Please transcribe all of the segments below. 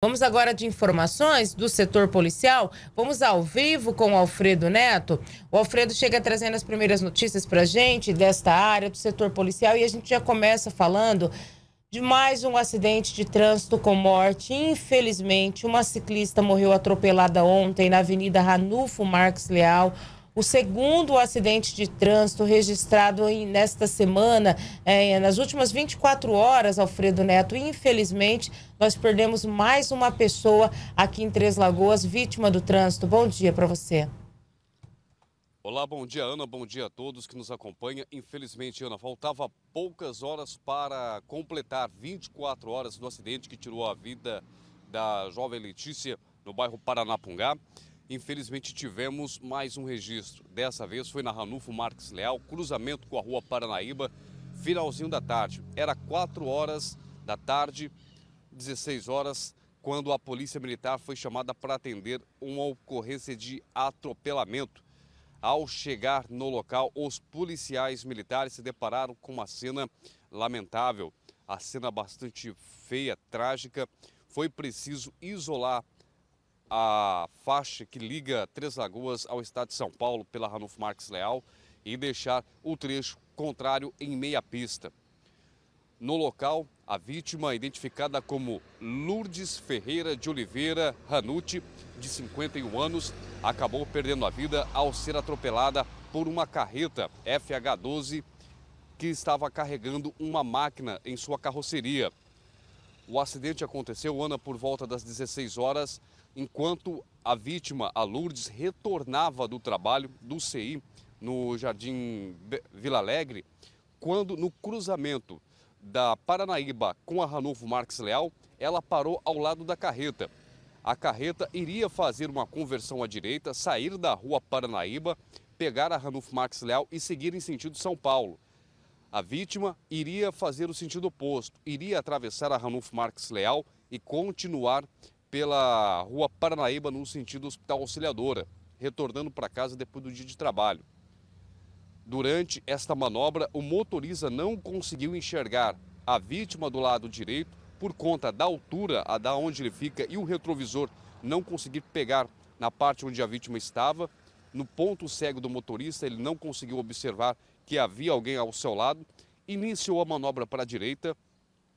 Vamos agora de informações do setor policial. Vamos ao vivo com o Alfredo Neto. O Alfredo chega trazendo as primeiras notícias para gente desta área do setor policial e a gente já começa falando de mais um acidente de trânsito com morte. Infelizmente, uma ciclista morreu atropelada ontem na Avenida Ranulfo Marques Leal o segundo acidente de trânsito registrado em, nesta semana, é, nas últimas 24 horas, Alfredo Neto. Infelizmente, nós perdemos mais uma pessoa aqui em Três Lagoas, vítima do trânsito. Bom dia para você. Olá, bom dia, Ana. Bom dia a todos que nos acompanham. Infelizmente, Ana, faltava poucas horas para completar 24 horas do acidente que tirou a vida da jovem Letícia no bairro Paranapungá. Infelizmente tivemos mais um registro. Dessa vez foi na Ranulfo Marques Leal, cruzamento com a Rua Paranaíba, finalzinho da tarde. Era 4 horas da tarde, 16 horas, quando a Polícia Militar foi chamada para atender uma ocorrência de atropelamento. Ao chegar no local, os policiais militares se depararam com uma cena lamentável, a cena bastante feia, trágica. Foi preciso isolar a faixa que liga Três Lagoas ao estado de São Paulo pela Ranulfo Marques Leal e deixar o trecho contrário em meia pista. No local, a vítima, identificada como Lourdes Ferreira de Oliveira Ranuti, de 51 anos, acabou perdendo a vida ao ser atropelada por uma carreta FH12 que estava carregando uma máquina em sua carroceria. O acidente aconteceu, Ana, por volta das 16 horas enquanto a vítima, a Lourdes, retornava do trabalho do CI no Jardim Vila Alegre, quando no cruzamento da Paranaíba com a Ranulfo Marques Leal, ela parou ao lado da carreta. A carreta iria fazer uma conversão à direita, sair da rua Paranaíba, pegar a Ranulfo Marques Leal e seguir em sentido São Paulo. A vítima iria fazer o sentido oposto, iria atravessar a Ranulfo Marques Leal e continuar pela Rua Paranaíba, no sentido Hospital Auxiliadora, retornando para casa depois do dia de trabalho. Durante esta manobra, o motorista não conseguiu enxergar a vítima do lado direito por conta da altura, a da onde ele fica, e o retrovisor não conseguir pegar na parte onde a vítima estava. No ponto cego do motorista, ele não conseguiu observar que havia alguém ao seu lado, iniciou a manobra para a direita,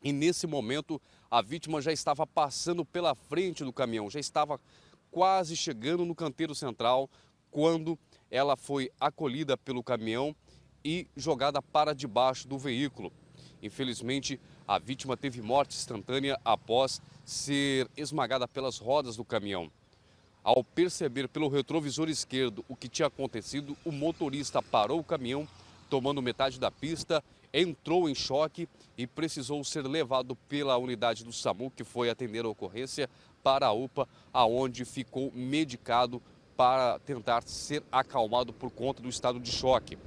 e nesse momento, a vítima já estava passando pela frente do caminhão, já estava quase chegando no canteiro central quando ela foi acolhida pelo caminhão e jogada para debaixo do veículo. Infelizmente, a vítima teve morte instantânea após ser esmagada pelas rodas do caminhão. Ao perceber pelo retrovisor esquerdo o que tinha acontecido, o motorista parou o caminhão, tomando metade da pista entrou em choque e precisou ser levado pela unidade do SAMU, que foi atender a ocorrência, para a UPA, aonde ficou medicado para tentar ser acalmado por conta do estado de choque.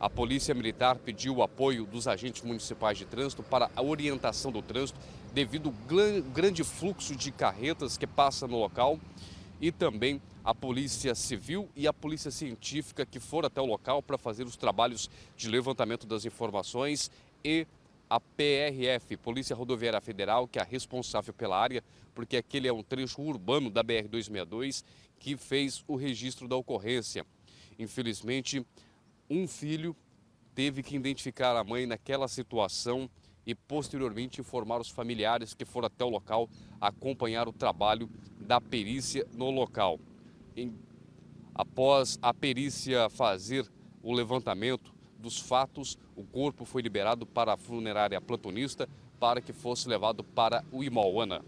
A Polícia Militar pediu o apoio dos agentes municipais de trânsito para a orientação do trânsito, devido ao grande fluxo de carretas que passa no local e também a Polícia Civil e a Polícia Científica que foram até o local para fazer os trabalhos de levantamento das informações e a PRF, Polícia Rodoviária Federal, que é a responsável pela área, porque aquele é um trecho urbano da BR-262 que fez o registro da ocorrência. Infelizmente, um filho teve que identificar a mãe naquela situação e posteriormente informar os familiares que foram até o local acompanhar o trabalho da perícia no local. Em, após a perícia fazer o levantamento dos fatos, o corpo foi liberado para a funerária platonista para que fosse levado para o Imauana.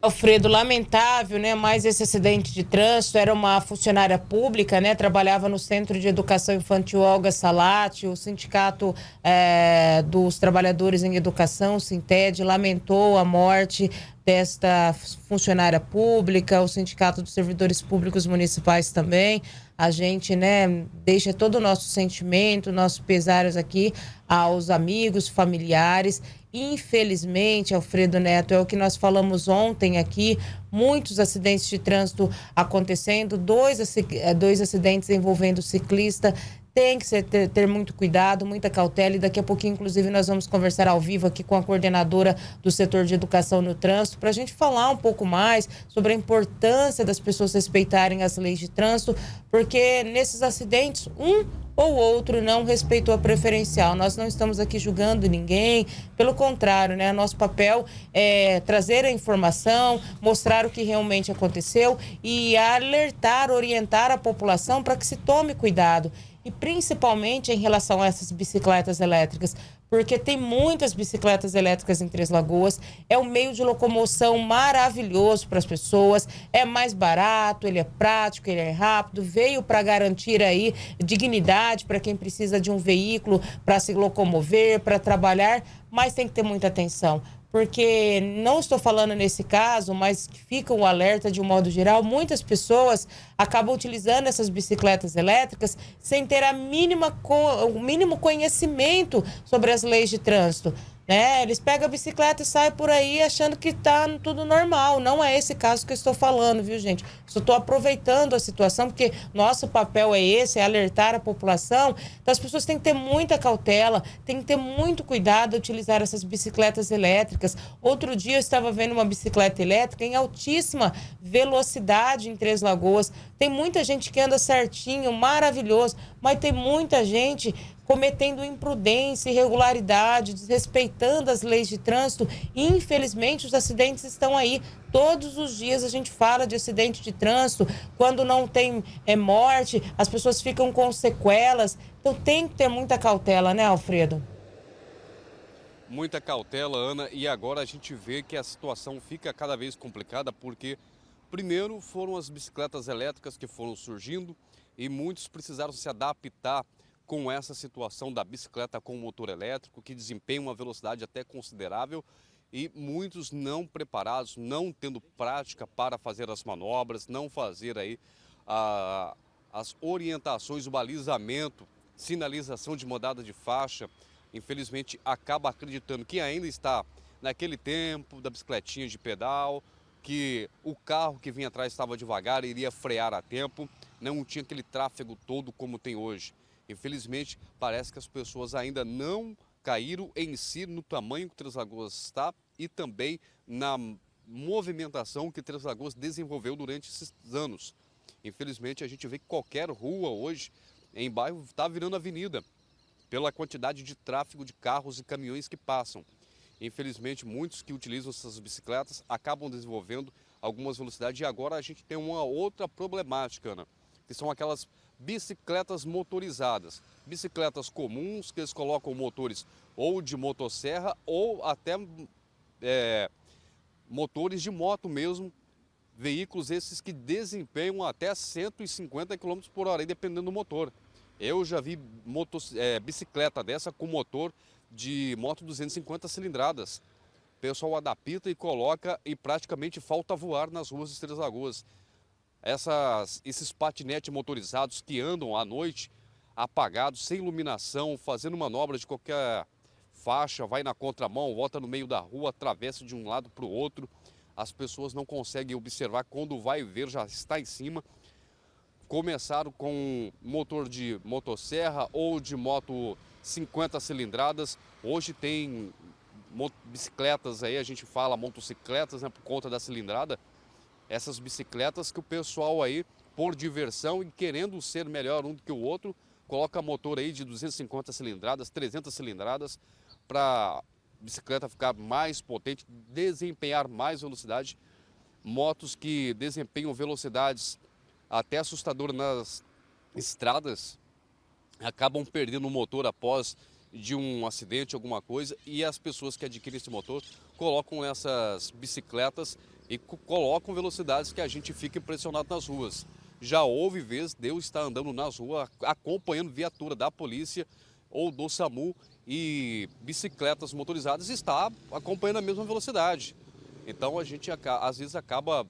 Alfredo, lamentável, né? Mais esse acidente de trânsito. Era uma funcionária pública, né? Trabalhava no Centro de Educação Infantil Olga Salati. O Sindicato é, dos Trabalhadores em Educação, Sinted, lamentou a morte desta funcionária pública. O Sindicato dos Servidores Públicos Municipais também. A gente, né? Deixa todo o nosso sentimento, nossos pesares aqui aos amigos, familiares Infelizmente, Alfredo Neto, é o que nós falamos ontem aqui: muitos acidentes de trânsito acontecendo, dois, eh, dois acidentes envolvendo ciclista tem que ser, ter, ter, muito cuidado, muita cautela e daqui a pouquinho, inclusive, nós vamos conversar ao vivo aqui com a coordenadora do setor de educação no trânsito para a gente falar um pouco mais sobre a importância das pessoas respeitarem as leis de trânsito, porque nesses acidentes, um ou outro não respeitou a preferencial. Nós não estamos aqui julgando ninguém, pelo contrário, né? Nosso papel é trazer a informação, mostrar o que realmente aconteceu e alertar, orientar a população para que se tome cuidado e principalmente em relação a essas bicicletas elétricas, porque tem muitas bicicletas elétricas em Três Lagoas, é um meio de locomoção maravilhoso para as pessoas, é mais barato, ele é prático, ele é rápido, veio para garantir aí dignidade para quem precisa de um veículo para se locomover, para trabalhar, mas tem que ter muita atenção porque não estou falando nesse caso, mas fica um alerta de um modo geral, muitas pessoas acabam utilizando essas bicicletas elétricas sem ter a mínima, o mínimo conhecimento sobre as leis de trânsito. Né? Eles pegam a bicicleta e saem por aí achando que está tudo normal. Não é esse caso que eu estou falando, viu, gente? Só estou aproveitando a situação, porque nosso papel é esse, é alertar a população. Então, as pessoas têm que ter muita cautela, têm que ter muito cuidado a utilizar essas bicicletas elétricas. Outro dia eu estava vendo uma bicicleta elétrica em altíssima velocidade em Três Lagoas. Tem muita gente que anda certinho, maravilhoso, mas tem muita gente cometendo imprudência, irregularidade, desrespeitando as leis de trânsito. E, infelizmente, os acidentes estão aí. Todos os dias a gente fala de acidente de trânsito. Quando não tem é, morte, as pessoas ficam com sequelas. Então tem que ter muita cautela, né, Alfredo? Muita cautela, Ana. E agora a gente vê que a situação fica cada vez complicada porque, primeiro, foram as bicicletas elétricas que foram surgindo e muitos precisaram se adaptar com essa situação da bicicleta com motor elétrico, que desempenha uma velocidade até considerável e muitos não preparados, não tendo prática para fazer as manobras, não fazer aí a, as orientações, o balizamento, sinalização de mudada de faixa, infelizmente acaba acreditando que ainda está naquele tempo da bicicletinha de pedal, que o carro que vinha atrás estava devagar, iria frear a tempo, não tinha aquele tráfego todo como tem hoje. Infelizmente, parece que as pessoas ainda não caíram em si no tamanho que Três Lagoas está e também na movimentação que Três Lagoas desenvolveu durante esses anos. Infelizmente, a gente vê que qualquer rua hoje em bairro está virando avenida pela quantidade de tráfego de carros e caminhões que passam. Infelizmente, muitos que utilizam essas bicicletas acabam desenvolvendo algumas velocidades e agora a gente tem uma outra problemática, Ana, que são aquelas bicicletas motorizadas, bicicletas comuns que eles colocam motores ou de motosserra ou até é, motores de moto mesmo, veículos esses que desempenham até 150 km por hora, dependendo do motor. Eu já vi moto, é, bicicleta dessa com motor de moto 250 cilindradas. O pessoal adapta e coloca e praticamente falta voar nas ruas de Três Lagoas essas, esses patinetes motorizados que andam à noite apagados, sem iluminação, fazendo manobras de qualquer faixa, vai na contramão, volta no meio da rua, atravessa de um lado para o outro. As pessoas não conseguem observar, quando vai ver já está em cima. Começaram com motor de motosserra ou de moto 50 cilindradas. Hoje tem bicicletas aí, a gente fala motocicletas né, por conta da cilindrada essas bicicletas que o pessoal aí, por diversão e querendo ser melhor um do que o outro, coloca motor aí de 250 cilindradas, 300 cilindradas, para bicicleta ficar mais potente, desempenhar mais velocidade. Motos que desempenham velocidades até assustadoras nas estradas acabam perdendo o motor após de um acidente, alguma coisa, e as pessoas que adquirem esse motor colocam essas bicicletas e colocam velocidades que a gente fica impressionado nas ruas. Já houve vezes Deus está andando nas ruas acompanhando viatura da polícia ou do SAMU e bicicletas motorizadas está acompanhando a mesma velocidade. Então a gente às vezes acaba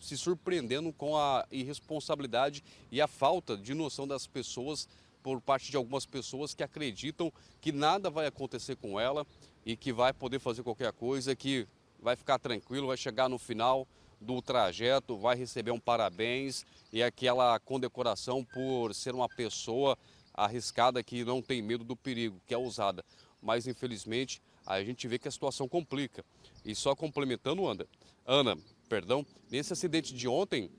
se surpreendendo com a irresponsabilidade e a falta de noção das pessoas por parte de algumas pessoas que acreditam que nada vai acontecer com ela e que vai poder fazer qualquer coisa, que vai ficar tranquilo, vai chegar no final do trajeto, vai receber um parabéns e aquela condecoração por ser uma pessoa arriscada que não tem medo do perigo, que é ousada. Mas infelizmente a gente vê que a situação complica. E só complementando, Ana, Ana, perdão, nesse acidente de ontem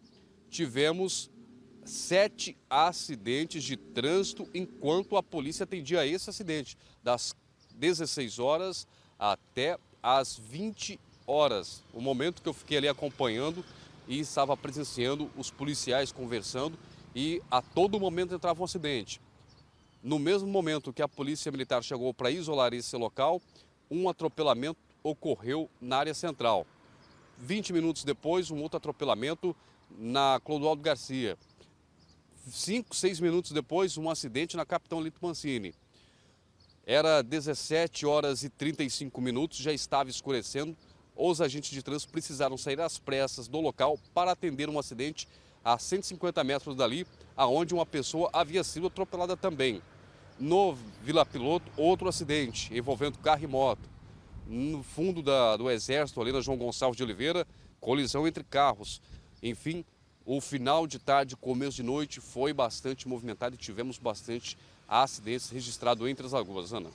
tivemos sete acidentes de trânsito enquanto a polícia atendia esse acidente, das 16 horas até as 20 horas, o momento que eu fiquei ali acompanhando e estava presenciando os policiais conversando e a todo momento entrava um acidente. No mesmo momento que a polícia militar chegou para isolar esse local, um atropelamento ocorreu na área central. 20 minutos depois, um outro atropelamento na Clodoaldo Garcia. Cinco, seis minutos depois, um acidente na Capitão Lito Mancini. Era 17 horas e 35 minutos, já estava escurecendo, os agentes de trânsito precisaram sair às pressas do local para atender um acidente a 150 metros dali, aonde uma pessoa havia sido atropelada também. No Vila Piloto, outro acidente envolvendo carro e moto. No fundo da, do Exército, ali na João Gonçalves de Oliveira, colisão entre carros. Enfim, o final de tarde, começo de noite foi bastante movimentado e tivemos bastante acidentes registrados entre as lagoas, Ana.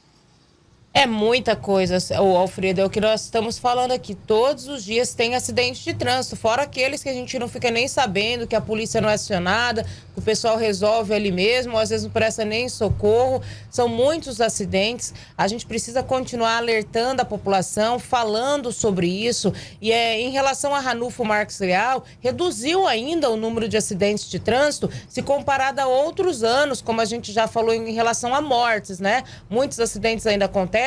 É muita coisa, o Alfredo, é o que nós estamos falando aqui. Todos os dias tem acidente de trânsito, fora aqueles que a gente não fica nem sabendo, que a polícia não é acionada, que o pessoal resolve ali mesmo, ou às vezes não presta nem socorro. São muitos acidentes. A gente precisa continuar alertando a população, falando sobre isso. E é, em relação a Ranulfo Marques Leal, reduziu ainda o número de acidentes de trânsito se comparado a outros anos, como a gente já falou em relação a mortes, né? Muitos acidentes ainda acontecem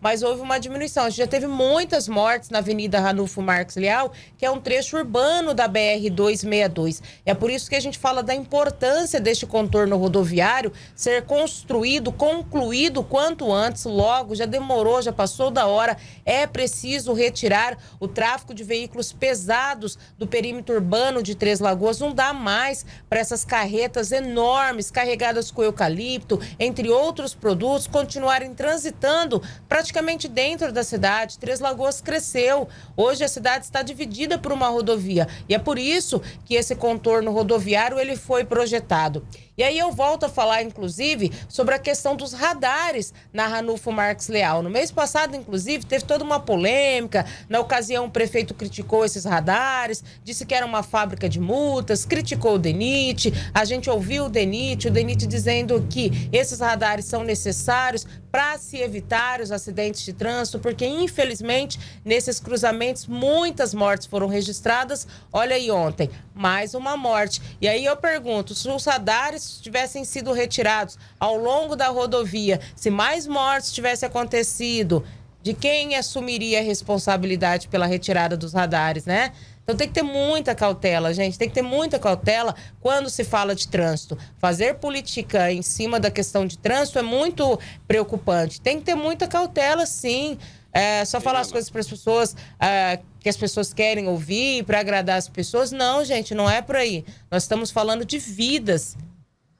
mas houve uma diminuição. A gente já teve muitas mortes na Avenida Ranulfo Marques Leal, que é um trecho urbano da BR 262. É por isso que a gente fala da importância deste contorno rodoviário ser construído, concluído quanto antes, logo, já demorou, já passou da hora. É preciso retirar o tráfego de veículos pesados do perímetro urbano de Três Lagoas. Não dá mais para essas carretas enormes carregadas com eucalipto, entre outros produtos, continuarem transitando praticamente dentro da cidade. Três Lagoas cresceu. Hoje a cidade está dividida por uma rodovia e é por isso que esse contorno rodoviário ele foi projetado. E aí eu volto a falar, inclusive, sobre a questão dos radares na Ranulfo Marques Leal. No mês passado, inclusive, teve toda uma polêmica. Na ocasião, o prefeito criticou esses radares, disse que era uma fábrica de multas, criticou o DENIT. A gente ouviu o DENIT, o DENIT dizendo que esses radares são necessários para se evitar os acidentes de trânsito, porque infelizmente nesses cruzamentos muitas mortes foram registradas. Olha aí ontem, mais uma morte. E aí eu pergunto, se os radares tivessem sido retirados ao longo da rodovia, se mais mortes tivessem acontecido, de quem assumiria a responsabilidade pela retirada dos radares, né? Então tem que ter muita cautela, gente. Tem que ter muita cautela quando se fala de trânsito. Fazer política em cima da questão de trânsito é muito preocupante. Tem que ter muita cautela, sim. É, só falar né, as né? coisas para as pessoas é, que as pessoas querem ouvir para agradar as pessoas. Não, gente, não é por aí. Nós estamos falando de vidas,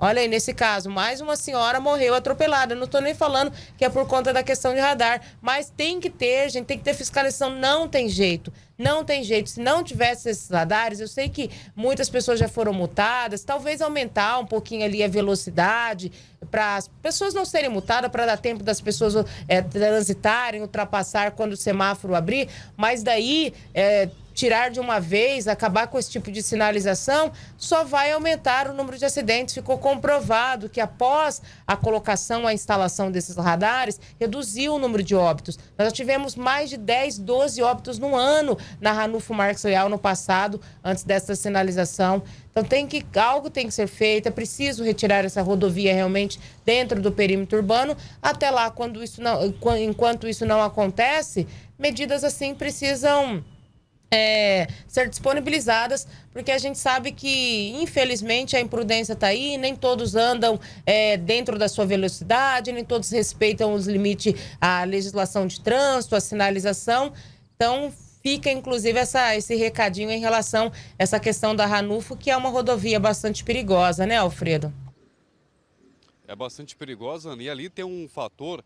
Olha aí, nesse caso, mais uma senhora morreu atropelada. Não estou nem falando que é por conta da questão de radar, mas tem que ter, gente, tem que ter fiscalização. Não tem jeito, não tem jeito. Se não tivesse esses radares, eu sei que muitas pessoas já foram multadas, talvez aumentar um pouquinho ali a velocidade para as pessoas não serem multadas, para dar tempo das pessoas é, transitarem, ultrapassar quando o semáforo abrir, mas daí... É, tirar de uma vez, acabar com esse tipo de sinalização, só vai aumentar o número de acidentes. Ficou comprovado que após a colocação, a instalação desses radares, reduziu o número de óbitos. Nós tivemos mais de 10, 12 óbitos no ano na Ranufo Marques Leal no passado, antes dessa sinalização. Então tem que algo tem que ser feito, é preciso retirar essa rodovia realmente dentro do perímetro urbano. Até lá, quando isso não, enquanto isso não acontece, medidas assim precisam é, ser disponibilizadas, porque a gente sabe que, infelizmente, a imprudência está aí, nem todos andam é, dentro da sua velocidade, nem todos respeitam os limites, a legislação de trânsito, a sinalização. Então, fica, inclusive, essa, esse recadinho em relação a essa questão da Ranufo, que é uma rodovia bastante perigosa, né, Alfredo? É bastante perigosa, né? e ali tem um fator.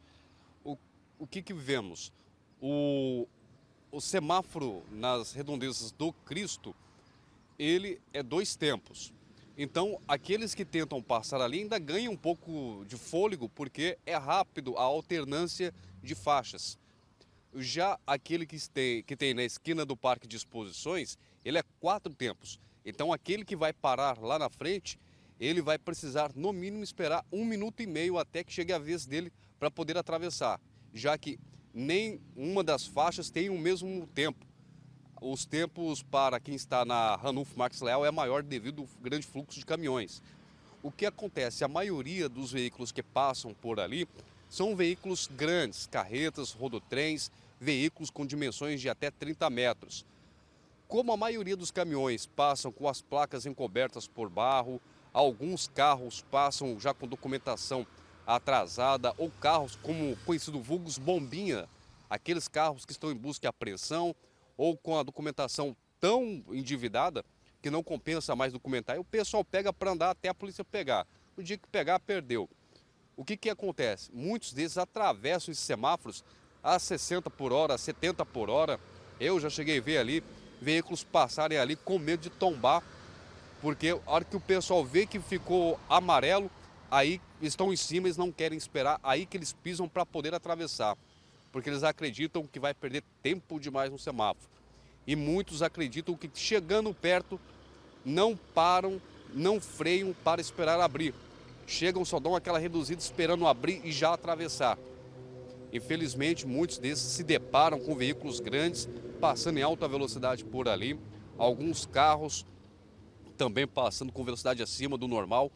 O, o que, que vemos? O, o semáforo nas redondezas do Cristo, ele é dois tempos. Então, aqueles que tentam passar ali ainda ganham um pouco de fôlego, porque é rápido a alternância de faixas. Já aquele que tem, que tem na esquina do Parque de Exposições, ele é quatro tempos. Então, aquele que vai parar lá na frente, ele vai precisar, no mínimo, esperar um minuto e meio até que chegue a vez dele para poder atravessar. Já que nem uma das faixas tem o mesmo tempo. Os tempos para quem está na Ranulfo Max Leal é maior devido ao grande fluxo de caminhões. O que acontece? A maioria dos veículos que passam por ali são veículos grandes, carretas, rodotrens, veículos com dimensões de até 30 metros. Como a maioria dos caminhões passam com as placas encobertas por barro, alguns carros passam já com documentação atrasada ou carros como conhecido vulgos bombinha, aqueles carros que estão em busca de apreensão ou com a documentação tão endividada que não compensa mais documentar. E o pessoal pega para andar até a polícia pegar. No dia que pegar, perdeu. O que, que acontece? Muitos desses atravessam esses semáforos a 60 por hora, a 70 por hora. Eu já cheguei a ver ali veículos passarem ali com medo de tombar, porque a hora que o pessoal vê que ficou amarelo, aí estão em cima, eles não querem esperar, aí que eles pisam para poder atravessar, porque eles acreditam que vai perder tempo demais no semáforo. E muitos acreditam que chegando perto, não param, não freiam para esperar abrir. Chegam, só dão aquela reduzida esperando abrir e já atravessar. Infelizmente, muitos desses se deparam com veículos grandes passando em alta velocidade por ali, alguns carros também passando com velocidade acima do normal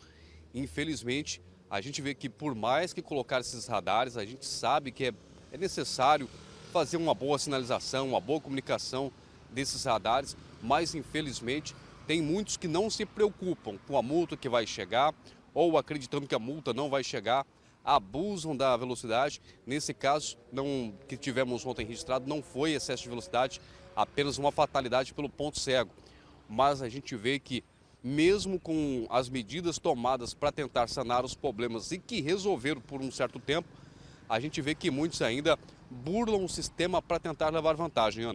Infelizmente, a gente vê que por mais que colocar esses radares, a gente sabe que é, é necessário fazer uma boa sinalização, uma boa comunicação desses radares, mas infelizmente tem muitos que não se preocupam com a multa que vai chegar ou acreditando que a multa não vai chegar, abusam da velocidade. Nesse caso, não, que tivemos ontem registrado, não foi excesso de velocidade, apenas uma fatalidade pelo ponto cego. Mas a gente vê que mesmo com as medidas tomadas para tentar sanar os problemas e que resolveram por um certo tempo, a gente vê que muitos ainda burlam o sistema para tentar levar vantagem, Ana.